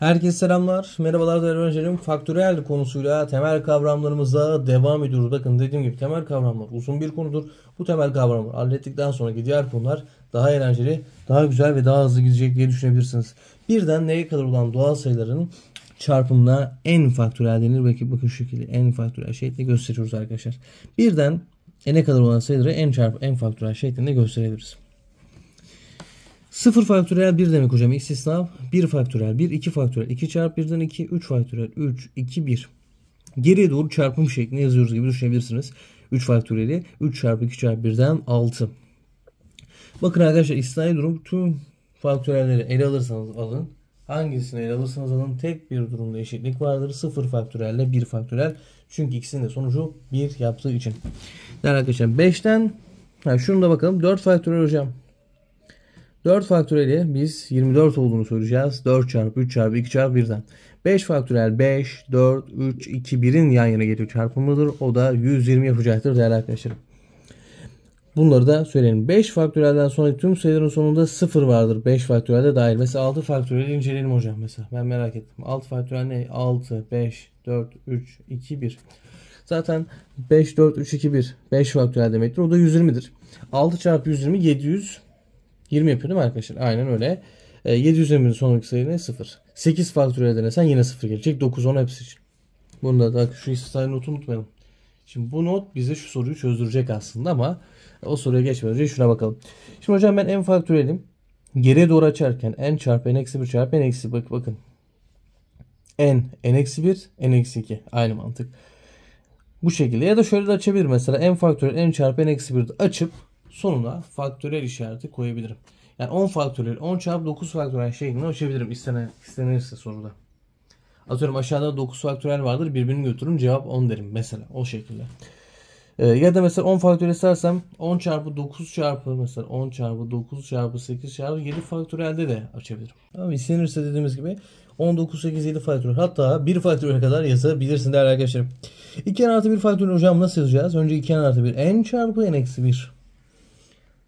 Herkese selamlar. Merhabalar değerli öğrencilerim. Faktörel konusuyla temel kavramlarımıza devam ediyoruz. Bakın dediğim gibi temel kavramlar uzun bir konudur. Bu temel kavramları hallettikten sonraki diğer konular daha eğlenceli, daha güzel ve daha hızlı gidecek diye düşünebilirsiniz. Birden neye kadar olan doğal sayıların çarpımına en faktörel denir. Bakın, bakın şu şekilde en faktörel şekilde gösteriyoruz arkadaşlar. Birden e n'e kadar olan sayıları en çarpı en faktörel şeklinde gösterebiliriz. 0 faktöriyel 1 demek hocam x 1 faktöriyel 1, 2 faktöriyel 2 çarpı 1'den 2, 3 faktöriyel 3, 2, 1. Geriye doğru çarpım şeklinde yazıyoruz gibi düşünebilirsiniz. 3 faktöriyeli 3 çarpı 2 çarpı 1'den 6. Bakın arkadaşlar istisnai durum tüm faktöriyelleri ele alırsanız alın. Hangisini ele alırsanız alın tek bir durumda eşitlik vardır. 0 faktöriyelle 1 faktöriyel. Çünkü ikisinin de sonucu 1 yaptığı için. Değerli arkadaşlar 5'ten yani şunu da bakalım 4 faktöriyel hocam. 4 faktöreli biz 24 olduğunu soracağız. 4 çarpı 3 çarpı 2 çarpı 1'den. 5 faktörel 5, 4, 3, 2, 1'in yan yana geliyor çarpımıdır. O da 120 yapacaktır değerli arkadaşlarım. Bunları da söyleyelim. 5 faktörelden sonra tüm sayıların sonunda 0 vardır. 5 faktörelde dahil. Mesela 6 faktöreli inceleyelim hocam mesela. Ben merak ettim. 6 faktörel ne? 6, 5, 4, 3, 2, 1. Zaten 5, 4, 3, 2, 1. 5 faktörel demektir. O da 120'dir. 6 çarpı 120 700 20 yapıyor değil mi arkadaşlar? Aynen öyle. E, ee, 720'nin sonraki sayı ne? 0. 8 faktöriyel denesen yine 0 gelecek. 9, 10 hepsi için. Bunda da şu istisnai notu unutmayalım. Şimdi bu not bize şu soruyu çözdürecek aslında ama o soruya geçmeden önce şuna bakalım. Şimdi hocam ben en faktöriyelim. Geriye doğru açarken n çarpı n eksi 1 çarpı n eksi bak bakın. n n eksi 1 n eksi 2 aynı mantık. Bu şekilde ya da şöyle de açabilir mesela n faktöriyel n çarpı n eksi 1'i açıp sonuna faktörel işareti koyabilirim. Yani 10 faktörel, 10 çarpı 9 faktörel şeklinde açabilirim istenen, istenirse soruda. Atıyorum aşağıda 9 faktörel vardır birbirini götürün cevap 10 derim mesela o şekilde. Ee, ya da mesela 10 faktörel istersem 10 çarpı 9 çarpı mesela 10 çarpı 9 çarpı 8 çarpı 7 faktörelde de açabilirim. Ama istenirse dediğimiz gibi 19, 8, 7 faktörel hatta 1 faktörel kadar yazabilirsin değerli arkadaşlarım. 2n artı 1 faktörel hocam nasıl yazacağız? Önce 2n artı 1 n çarpı n eksi 1.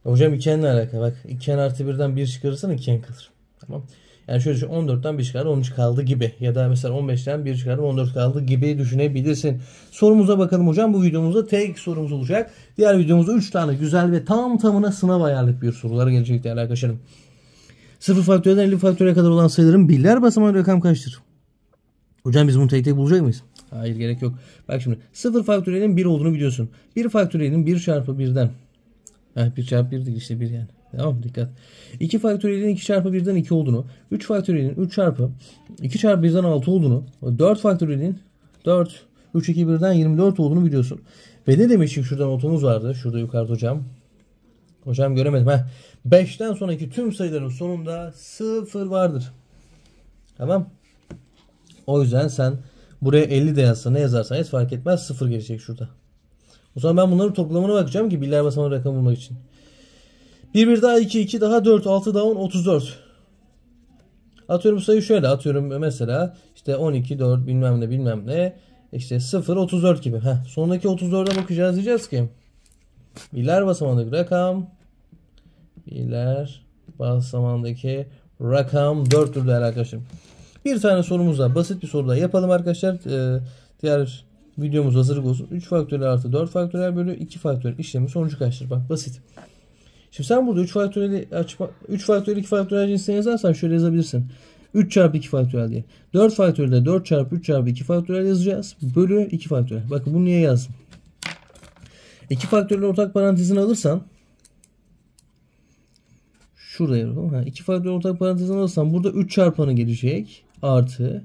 Hocam 2n alaka? Bak 2 artı birden bir çıkarırsan 2n kalır. Tamam. Yani şöyle düşün 14'ten bir çıkar 13 kaldı gibi. Ya da mesela 15'ten bir çıkar 14 kaldı gibi düşünebilirsin. Sorumuza bakalım hocam. Bu videomuzda tek sorumuz olacak. Diğer videomuzda 3 tane güzel ve tam tamına sınav ayarlık bir sorular gelecek değerli arkadaşlarım. 0 faktörden 50 faktöre kadar olan sayıların birler basamağı rakam kaçtır? Hocam biz bunu tek tek bulacak mıyız? Hayır gerek yok. Bak şimdi 0 faktörenin 1 olduğunu biliyorsun. 1 faktörenin 1 çarpı 1'den Ha, 1 çarpı bir değil işte bir yani. Tamam dikkat. 2 faktöriyelin 2 çarpı 1'den 2 olduğunu, 3 faktöriyelin 3 çarpı 2 çarpı 1'den 6 olduğunu, 4 faktöriyelin 4, 3, 2, 1'den 24 olduğunu biliyorsun. Ve ne demiştik şurada notumuz vardı. Şurada yukarıda hocam. Hocam göremedim. Heh. 5'ten sonraki tüm sayıların sonunda 0 vardır. Tamam. O yüzden sen buraya 50 de yazsa ne yazarsan yaz fark etmez 0 gelecek şurada. O zaman ben bunların toplamına bakacağım ki birler basamak rakam bulmak için. 1 1 daha 2 2 daha 4 6 daha 10 34. Atıyorum sayı şöyle atıyorum mesela işte 12 4 bilmem ne bilmem ne işte 0 34 gibi. Heh, sondaki 34'e bakacağız diyeceğiz ki birler basamağındaki rakam birler basamağındaki rakam 4'tür değerli arkadaşlar. Bir tane sorumuz var. Basit bir soru daha yapalım arkadaşlar. Ee, diğer videomuz hazır bulsun. 3 faktörel artı 4 faktörel bölü 2 faktörel işlemi sonucu kaçtır? Bak basit. Şimdi sen burada 3 faktörel, 3 faktörel 2 faktörel cinsine yazarsan şöyle yazabilirsin. 3 çarpı 2 faktörel diye. 4 faktörelde 4 çarpı 3 çarpı 2 faktörel yazacağız. Bölü 2 faktörel. Bakın bunu niye yazdım? 2 faktörel ortak parantezini alırsan şurada yapalım. 2 faktörel ortak parantezini alırsan burada 3 çarpanı gelecek. Artı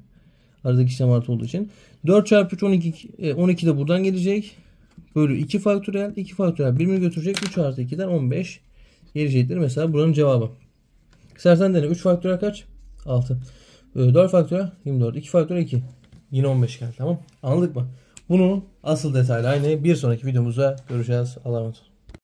Aradaki işlem artı olduğu için. 4 çarpı 3 12, 12 de buradan gelecek. Bölü 2 faktöriyel. 2 faktöriyel birini götürecek. 3 artı 2'den 15 gelecektir. Mesela buranın cevabı. İstersen dene. 3 faktöriyel kaç? 6. 4 faktöriyel 24. 2 faktöriyel 2. Yine 15 geldi. Tamam. Anladık mı? Bunu asıl detaylı aynı bir sonraki videomuzda görüşeceğiz. Allah'a emanet olun.